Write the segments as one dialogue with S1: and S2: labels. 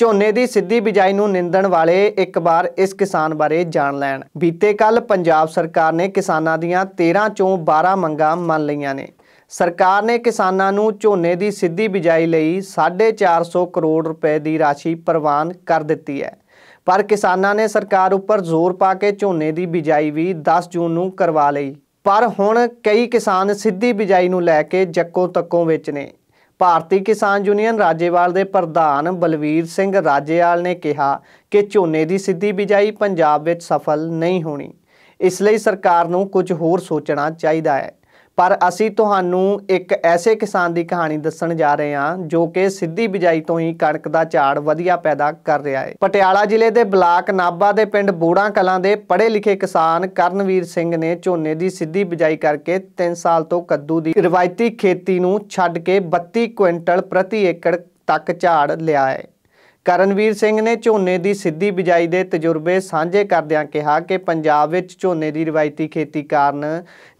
S1: ਝੋਨੇ ਦੀ ਸਿੱਧੀ ਬਿਜਾਈ ਨੂੰ ਨਿੰਦਣ ਵਾਲੇ ਇੱਕ ਵਾਰ ਇਸ ਕਿਸਾਨ ਬਾਰੇ ਜਾਣ ਲੈਣ ਬੀਤੇ ਕੱਲ ਪੰਜਾਬ ਸਰਕਾਰ ਨੇ ਕਿਸਾਨਾਂ ਦੀਆਂ 13 ਚੋਂ 12 ਮੰਗਾਂ ਮੰਨ ਲਈਆਂ ਨੇ ਸਰਕਾਰ ਨੇ ਕਿਸਾਨਾਂ ਨੂੰ ਝੋਨੇ ਦੀ ਸਿੱਧੀ ਬਿਜਾਈ ਲਈ 450 ਕਰੋੜ ਰੁਪਏ ਦੀ ਰਾਸ਼ੀ ਪ੍ਰਵਾਨ ਕਰ ਦਿੱਤੀ ਹੈ ਪਰ ਕਿਸਾਨਾਂ ਨੇ ਸਰਕਾਰ ਉੱਪਰ ਜ਼ੋਰ ਪਾ ਕੇ ਝੋਨੇ ਦੀ ਬਿਜਾਈ ਵੀ 10 ਜੂਨ ਨੂੰ ਕਰਵਾ ਲਈ ਪਰ ਹੁਣ ਕਈ ਕਿਸਾਨ ਸਿੱਧੀ ਬਿਜਾਈ ਨੂੰ ਲੈ ਕੇ ਜੱਕੋ ਤੱਕੋ ਵਿੱਚ ਨੇ ਭਾਰਤੀ ਕਿਸਾਨ ਯੂਨੀਅਨ ਰਾਜੇਵਾਲ ਦੇ ਪ੍ਰਧਾਨ ਬਲਵੀਰ ਸਿੰਘ ਰਾਜੇਵਾਲ ਨੇ ਕਿਹਾ ਕਿ ਝੋਨੇ ਦੀ ਸਿੱਧੀ ਬਿਜਾਈ ਪੰਜਾਬ ਵਿੱਚ ਸਫਲ ਨਹੀਂ ਹੋਣੀ ਇਸ ਲਈ ਸਰਕਾਰ ਨੂੰ ਕੁਝ ਹੋਰ ਸੋਚਣਾ ਚਾਹੀਦਾ ਹੈ ਪਰ ਅਸੀਂ ਤੁਹਾਨੂੰ ਇੱਕ ਐਸੇ ਕਿਸਾਨ ਦੀ ਕਹਾਣੀ ਦੱਸਣ ਜਾ ਰਹੇ ਹਾਂ ਜੋ ਕਿ ਸਿੱਧੀ ਬਿਜਾਈ ਤੋਂ ਹੀ ਕਣਕ ਦਾ ਝਾੜ ਵਧੀਆ ਪੈਦਾ ਕਰ ਰਿਹਾ ਹੈ ਪਟਿਆਲਾ ਜ਼ਿਲ੍ਹੇ ਦੇ ਬਲਾਕ ਨਾਬਾ ਦੇ ਪਿੰਡ ਬੋੜਾ ਕਲਾਂ ਦੇ ਪੜ੍ਹੇ ਲਿਖੇ ਕਿਸਾਨ ਕਰਨਵੀਰ ਸਿੰਘ ਨੇ ਝੋਨੇ ਦੀ ਸਿੱਧੀ ਬਿਜਾਈ ਕਰਕੇ 3 ਸਾਲ ਤੋਂ ਕੱਦੂ ਦੀ ਰਵਾਇਤੀ ਖੇਤੀ ਨੂੰ ਛੱਡ ਕੇ 32 ਕੁਇੰਟਲ ਪ੍ਰਤੀ ਏਕੜ ਤੱਕ ਝਾੜ ਲਿਆ ਹੈ ਕਰਨਵੀਰ ਸਿੰਘ ਨੇ ਝੋਨੇ ਦੀ ਸਿੱਧੀ ਬਿਜਾਈ ਦੇ ਤਜਰਬੇ ਸਾਂਝੇ ਕਰਦਿਆਂ ਕਿਹਾ ਕਿ ਪੰਜਾਬ ਵਿੱਚ ਝੋਨੇ ਦੀ ਰਵਾਇਤੀ ਖੇਤੀ ਕਾਰਨ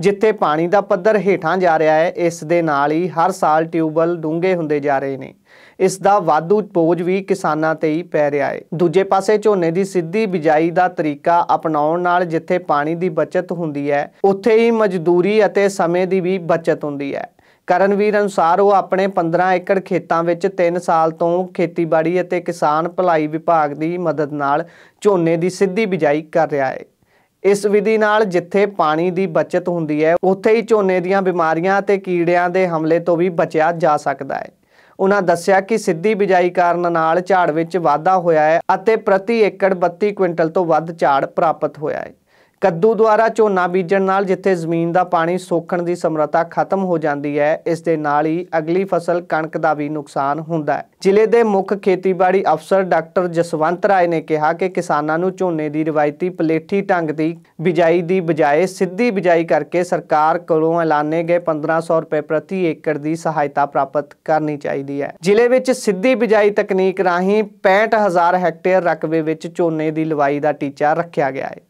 S1: ਜਿੱਥੇ ਪਾਣੀ ਦਾ ਪੱਧਰ ਹੇਠਾਂ ਜਾ ਰਿਹਾ ਹੈ ਇਸ ਦੇ ਨਾਲ ਹੀ ਹਰ ਸਾਲ ਟਿਊਬਲ ਡੂੰਘੇ ਹੁੰਦੇ ਜਾ ਰਹੇ ਨੇ ਇਸ ਦਾ ਵਾਧੂ ਪੋਜ ਵੀ ਕਿਸਾਨਾਂ ਤੇ ਹੀ ਪੈ ਰਿਹਾ ਹੈ ਦੂਜੇ ਪਾਸੇ ਝੋਨੇ ਦੀ ਸਿੱਧੀ ਬਿਜਾਈ ਦਾ ਤਰੀਕਾ ਅਪਣਾਉਣ ਨਾਲ ਜਿੱਥੇ ਪਾਣੀ ਦੀ ਬਚਤ ਹੁੰਦੀ ਹੈ ਉੱਥੇ ਹੀ ਮਜ਼ਦੂਰੀ ਅਤੇ ਸਮੇਂ ਦੀ ਵੀ ਬਚਤ ਹੁੰਦੀ ਹੈ ਕਰਨਵੀਰ ਅਨੁਸਾਰ ਉਹ ਆਪਣੇ 15 ਏਕੜ ਖੇਤਾਂ ਵਿੱਚ 3 ਸਾਲ ਤੋਂ ਖੇਤੀਬਾੜੀ ਅਤੇ ਕਿਸਾਨ ਭਲਾਈ ਵਿਭਾਗ ਦੀ ਮਦਦ ਨਾਲ ਝੋਨੇ ਦੀ ਸਿੱਧੀ ਬਿਜਾਈ ਕਰ ਰਿਹਾ ਹੈ ਇਸ ਵਿਧੀ ਨਾਲ ਜਿੱਥੇ ਪਾਣੀ ਦੀ ਬਚਤ ਹੁੰਦੀ ਹੈ ਉੱਥੇ ਹੀ ਝੋਨੇ ਦੀਆਂ ਬਿਮਾਰੀਆਂ ਅਤੇ ਕੀੜਿਆਂ ਦੇ ਹਮਲੇ ਤੋਂ ਵੀ ਬਚਿਆ ਜਾ ਸਕਦਾ ਹੈ ਉਹਨਾਂ ਦੱਸਿਆ ਕਿ ਸਿੱਧੀ ਬਿਜਾਈ ਕਾਰਨ ਨਾਲ ਝਾੜ ਵਿੱਚ ਵਾਧਾ ਹੋਇਆ ਹੈ ਅਤੇ ਪ੍ਰਤੀ ਏਕੜ 32 ਕੁਇੰਟਲ ਤੋਂ ਵੱਧ ਝਾੜ ਪ੍ਰਾਪਤ ਹੋਇਆ ਹੈ ਕੱਦੂ ਦੁਆਰਾ ਝੋਨਾ ਬੀਜਣ ਨਾਲ ਜਿੱਥੇ ਜ਼ਮੀਨ ਦਾ ਪਾਣੀ ਸੋਖਣ ਦੀ ਸਮਰੱਥਾ ਖਤਮ ਹੋ ਜਾਂਦੀ ਹੈ ਇਸ ਦੇ ਨਾਲ ਹੀ ਅਗਲੀ ਫਸਲ ਕਣਕ ਦਾ ਵੀ ਨੁਕਸਾਨ ਹੁੰਦਾ ਹੈ ਜ਼ਿਲ੍ਹੇ ਦੇ ਮੁੱਖ ਖੇਤੀਬਾੜੀ ਅਫਸਰ ਡਾਕਟਰ ਜਸਵੰਤ ਰਾਏ ਨੇ ਕਿਹਾ ਕਿ ਕਿਸਾਨਾਂ ਨੂੰ ਝੋਨੇ ਦੀ ਰਵਾਇਤੀ ਪਲੇਠੀ ਢੰਗ ਦੀ ਬਿਜਾਈ ਦੀ ਬਜਾਏ ਸਿੱਧੀ ਬਿਜਾਈ ਕਰਕੇ ਸਰਕਾਰ ਕੋਲੋਂ ਐਲਾਨੇ ਗਏ 1500 ਰੁਪਏ ਪ੍ਰਤੀ ਏਕੜ ਦੀ ਸਹਾਇਤਾ ਪ੍ਰਾਪਤ ਕਰਨੀ ਚਾਹੀਦੀ ਹੈ ਜ਼ਿਲ੍ਹੇ ਵਿੱਚ ਸਿੱਧੀ ਬਿਜਾਈ ਤਕਨੀਕ ਰਾਹੀਂ 65000 ਹੈਕਟੇਅਰ ਰਕਬੇ ਵਿੱਚ ਝੋਨੇ ਦੀ ਲਵਾਈ ਦਾ ਟੀਚਾ ਰੱਖਿਆ ਗਿਆ ਹੈ